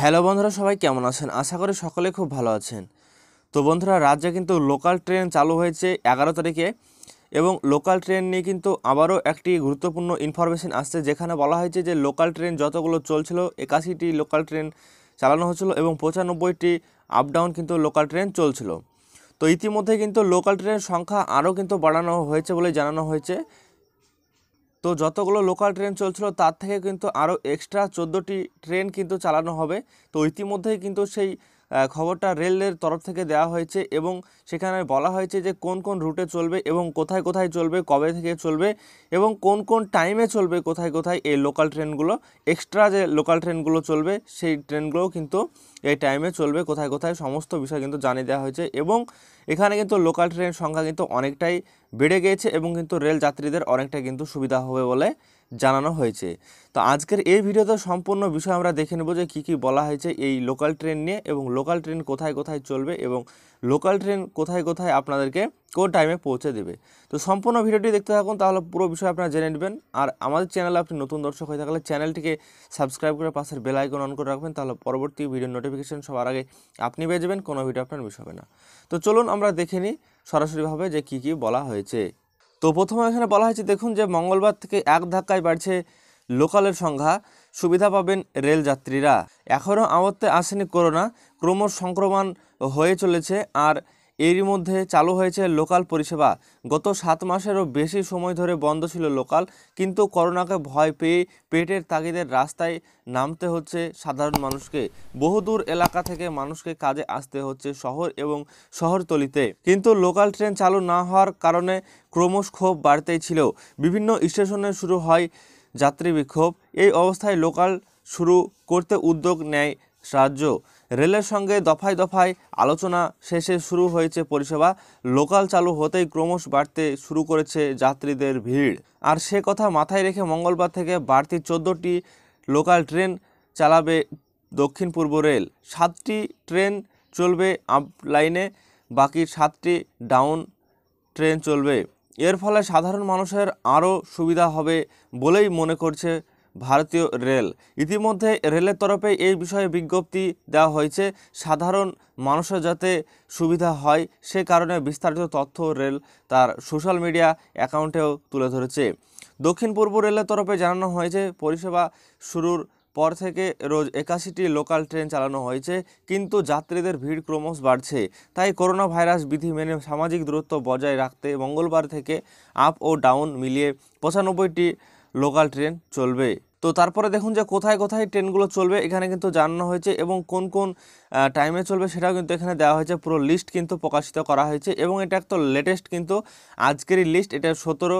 hello বন্ধুরা সবাই কেমন আছেন আশা করি সকলে খুব ভালো আছেন তো বন্ধুরা রাজ্যে কিন্তু লোকাল ট্রেন চালু হয়েছে এগারো তারিখে এবং লোকাল ট্রেন নিয়ে কিন্তু আবারও একটি গুরুত্বপূর্ণ ইনফরমেশন আসছে যেখানে বলা হয়েছে যে লোকাল ট্রেন যতগুলো চলছিল একাশিটি লোকাল ট্রেন চালানো হয়েছিল এবং পঁচানব্বইটি আপ ডাউন কিন্তু লোকাল ট্রেন চলছিল তো ইতিমধ্যে কিন্তু লোকাল ট্রেনের সংখ্যা আরও কিন্তু বাড়ানো হয়েছে বলে জানানো হয়েছে তো যতগুলো লোকাল ট্রেন চলছিল তার থেকে কিন্তু আরও এক্সট্রা চোদ্দোটি ট্রেন কিন্তু চালানো হবে তো ইতিমধ্যেই কিন্তু সেই খবরটা রেলের তরফ থেকে দেওয়া হয়েছে এবং সেখানে বলা হয়েছে যে কোন কোন রুটে চলবে এবং কোথায় কোথায় চলবে কবে থেকে চলবে এবং কোন কোন টাইমে চলবে কোথায় কোথায় এই লোকাল ট্রেনগুলো এক্সট্রা যে লোকাল ট্রেনগুলো চলবে সেই ট্রেনগুলোও কিন্তু এই টাইমে চলবে কোথায় কোথায় সমস্ত বিষয় কিন্তু জানিয়ে দেওয়া হয়েছে এবং এখানে কিন্তু লোকাল ট্রেনের সংখ্যা কিন্তু অনেকটাই বেড়ে গিয়েছে এবং কিন্তু রেল যাত্রীদের অনেকটা কিন্তু সুবিধা হবে বলে জানানো হয়েছে তো আজকের এই ভিডিওতে সম্পূর্ণ বিষয় আমরা দেখে নেব যে কী কী বলা হয়েছে এই লোকাল ট্রেন নিয়ে এবং লোকাল ট্রেন কোথায় কোথায় চলবে এবং লোকাল ট্রেন কোথায় কোথায় আপনাদেরকে কোন টাইমে পৌঁছে দেবে তো সম্পূর্ণ ভিডিওটি দেখতে থাকুন তাহলে পুরো বিষয় আপনারা জেনে নেবেন আর আমাদের চ্যানেলে আপনি নতুন দর্শক হয়ে থাকলে চ্যানেলটিকে সাবস্ক্রাইব করে পাশের বেলাইকন অন করে রাখবেন তাহলে পরবর্তী ভিডিও নোটিফিকেশান সবার আগে আপনি পেয়ে যাবেন কোনো ভিডিও আপনার মিস হবে না তো চলুন আমরা দেখে নিই সরাসরিভাবে যে কী কী বলা হয়েছে তো প্রথমে এখানে বলা হয়েছে দেখুন যে মঙ্গলবার থেকে এক ধাক্কায় বাড়ছে লোকালের সংখ্যা সুবিধা পাবেন রেলযাত্রীরা এখনও আমত্তে আসেনি করোনা ক্রমশ সংক্রমণ হয়ে চলেছে আর এরই মধ্যে চালু হয়েছে লোকাল পরিষেবা গত সাত মাসেরও বেশি সময় ধরে বন্ধ ছিল লোকাল কিন্তু করোনাকে ভয় পেয়ে পেটের তাগিদের রাস্তায় নামতে হচ্ছে সাধারণ মানুষকে বহুদূর এলাকা থেকে মানুষকে কাজে আসতে হচ্ছে শহর এবং শহরতলিতে কিন্তু লোকাল ট্রেন চালু না হওয়ার কারণে ক্রমশ ক্ষোভ বাড়তেই ছিল বিভিন্ন স্টেশনে শুরু হয় যাত্রী বিক্ষোভ এই অবস্থায় লোকাল শুরু করতে উদ্যোগ নেয় সাহায্য রেলের সঙ্গে দফায় দফায় আলোচনা শেষে শুরু হয়েছে পরিষেবা লোকাল চালু হতেই ক্রমশ বাড়তে শুরু করেছে যাত্রীদের ভিড় আর সে কথা মাথায় রেখে মঙ্গলবার থেকে বাড়তি চোদ্দোটি লোকাল ট্রেন চালাবে দক্ষিণ পূর্ব রেল সাতটি ট্রেন চলবে আপ লাইনে বাকি সাতটি ডাউন ট্রেন চলবে এর ফলে সাধারণ মানুষের আরও সুবিধা হবে বলেই মনে করছে ভারতীয় রেল ইতিমধ্যে রেলের তরফে এই বিষয়ে বিজ্ঞপ্তি দেওয়া হয়েছে সাধারণ মানুষের যাতে সুবিধা হয় সে কারণে বিস্তারিত তথ্য রেল তার সোশ্যাল মিডিয়া অ্যাকাউন্টেও তুলে ধরেছে দক্ষিণ পূর্ব রেলের তরফে জানানো হয়েছে পরিষেবা শুরুর পর থেকে রোজ একাশিটি লোকাল ট্রেন চালানো হয়েছে কিন্তু যাত্রীদের ভিড় ক্রমশ বাড়ছে তাই করোনা ভাইরাস বিধি মেনে সামাজিক দূরত্ব বজায় রাখতে মঙ্গলবার থেকে আপ ও ডাউন মিলিয়ে পঁচানব্বইটি লোকাল ট্রেন চলবে তো তারপরে দেখুন যে কোথায় কোথায় ট্রেনগুলো চলবে এখানে কিন্তু জানানো হয়েছে এবং কোন কোন টাইমে চলবে সেটাও কিন্তু এখানে দেওয়া হয়েছে পুরো লিস্ট কিন্তু প্রকাশিত করা হয়েছে এবং এটা একটা লেটেস্ট কিন্তু আজকেরই লিস্ট এটা সতেরো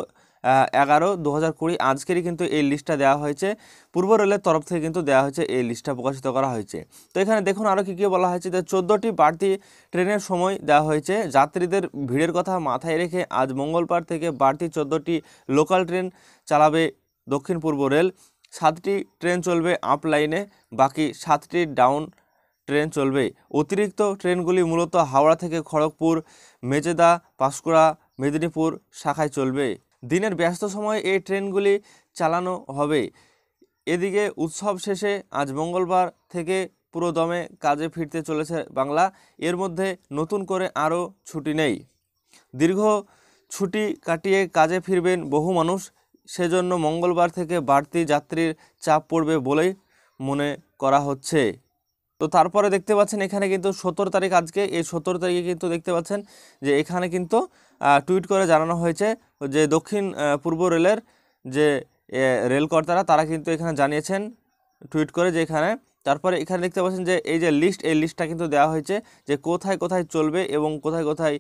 এগারো দু হাজার কুড়ি আজকেরই কিন্তু এই লিস্টটা দেওয়া হয়েছে পূর্ব রেলের তরফ থেকে কিন্তু দেওয়া হয়েছে এই লিস্টটা প্রকাশিত করা হয়েছে তো এখানে দেখুন আরও কী কী বলা হয়েছে যে চোদ্দোটি বাড়তি ট্রেনের সময় দেওয়া হয়েছে যাত্রীদের ভিড়ের কথা মাথায় রেখে আজ মঙ্গলবার থেকে বাড়তি চোদ্দোটি লোকাল ট্রেন চালাবে দক্ষিণ পূর্ব রেল সাতটি ট্রেন চলবে আপ লাইনে বাকি সাতটি ডাউন ট্রেন চলবে অতিরিক্ত ট্রেনগুলি মূলত হাওড়া থেকে খড়গপুর মেজেদা পাঁশকুড়া মেদিনীপুর শাখায় চলবে দিনের ব্যস্ত সময়ে এই ট্রেনগুলি চালানো হবে এদিকে উৎসব শেষে আজ মঙ্গলবার থেকে পুরো দমে কাজে ফিরতে চলেছে বাংলা এর মধ্যে নতুন করে আরও ছুটি নেই দীর্ঘ ছুটি কাটিয়ে কাজে ফিরবেন বহু মানুষ সেজন্য মঙ্গলবার থেকে বাড়তি যাত্রীর চাপ পড়বে বলেই মনে করা হচ্ছে তো তারপরে দেখতে পাচ্ছেন এখানে কিন্তু সতেরো তারিখ আজকে এই সতেরো তারিখে কিন্তু দেখতে পাচ্ছেন যে এখানে কিন্তু টুইট করে জানানো হয়েছে যে দক্ষিণ পূর্ব রেলের যে রেলকর্তারা তারা কিন্তু এখানে জানিয়েছেন টুইট করে যে এখানে তারপরে এখানে দেখতে পাচ্ছেন যে এই যে লিস্ট এই লিস্টটা কিন্তু দেওয়া হয়েছে যে কোথায় কোথায় চলবে এবং কোথায় কোথায়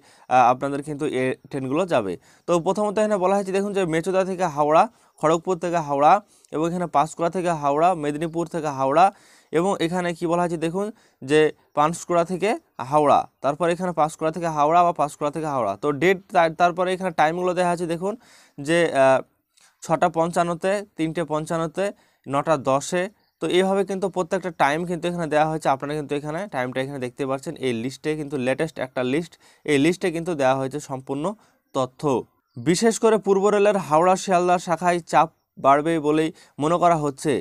আপনাদের কিন্তু এ ট্রেনগুলো যাবে তো প্রথমত এখানে বলা হয়েছে দেখুন যে মেচোদা থেকে হাওড়া খড়গপুর থেকে হাওড়া এবং এখানে পাঁশকুড়া থেকে হাওড়া মেদিনীপুর থেকে হাওড়া এবং এখানে কি বলা হয়েছে দেখুন যে পাঁশকুড়া থেকে হাওড়া তারপর এখানে পাঁশকুড়া থেকে হাওড়া বা পাঁশকুড়া থেকে হাওড়া তো ডেট তারপরে এখানে টাইমগুলো দেওয়া আছে দেখুন যে ছটা পঞ্চান্নতে তিনটে পঞ্চান্নতে নটা দশে তো এইভাবে কিন্তু প্রত্যেকটা টাইম কিন্তু এখানে দেওয়া হয়েছে আপনারা কিন্তু এখানে টাইমটা এখানে দেখতে পাচ্ছেন এই লিস্টে কিন্তু লেটেস্ট একটা লিস্ট এই লিস্টে কিন্তু দেওয়া হয়েছে সম্পূর্ণ তথ্য বিশেষ করে পূর্ব রেলের হাওড়া শিয়ালদার শাখায় চাপ বাড়বে বলেই মনে করা হচ্ছে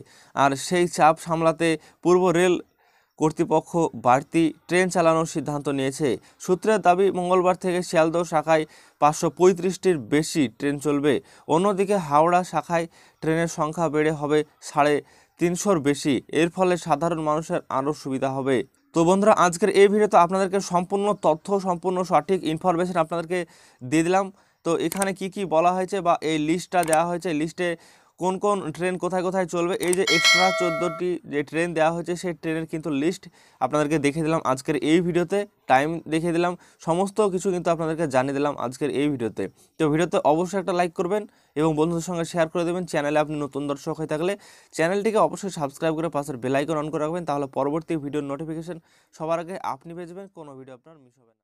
আর সেই চাপ সামলাতে পূর্ব রেল কর্তৃপক্ষ বাড়তি ট্রেন চালানোর সিদ্ধান্ত নিয়েছে সূত্রের দাবি মঙ্গলবার থেকে শিয়ালদহ শাখায় পাঁচশো পঁয়ত্রিশটির বেশি ট্রেন চলবে অন্যদিকে হাওড়া শাখায় ট্রেনের সংখ্যা বেড়ে হবে সাড়ে তিনশোর বেশি এর ফলে সাধারণ মানুষের আরও সুবিধা হবে তো বন্ধুরা আজকের এই ভিডিওতে আপনাদেরকে সম্পূর্ণ তথ্য সম্পূর্ণ সঠিক ইনফরমেশান আপনাদেরকে দিয়ে দিলাম তো এখানে কি কি বলা হয়েছে বা এই লিস্টটা দেওয়া হয়েছে লিস্টে কোন কোন ট্রেন কোথায় কোথায় চলবে এই যে এক্সট্রা চোদ্দোটি যে ট্রেন দেওয়া হয়েছে সেই ট্রেনের কিন্তু লিস্ট আপনাদেরকে দেখে দিলাম আজকের এই ভিডিওতে টাইম দেখে দিলাম সমস্ত কিছু কিন্তু আপনাদেরকে জানিয়ে দিলাম আজকের এই ভিডিওতে তো ভিডিওতে অবশ্যই একটা লাইক করবেন এবং বন্ধুদের সঙ্গে শেয়ার করে দেবেন চ্যানেলে আপনি নতুন দর্শক হয়ে থাকলে চ্যানেলটিকে অবশ্যই সাবস্ক্রাইব করে পাশের বেলাইকন অন করে রাখবেন তাহলে পরবর্তী ভিডিওর নোটিফিকেশন সবার আগে আপনি পেয়ে যাবেন কোনো ভিডিও আপনার মিস হবে না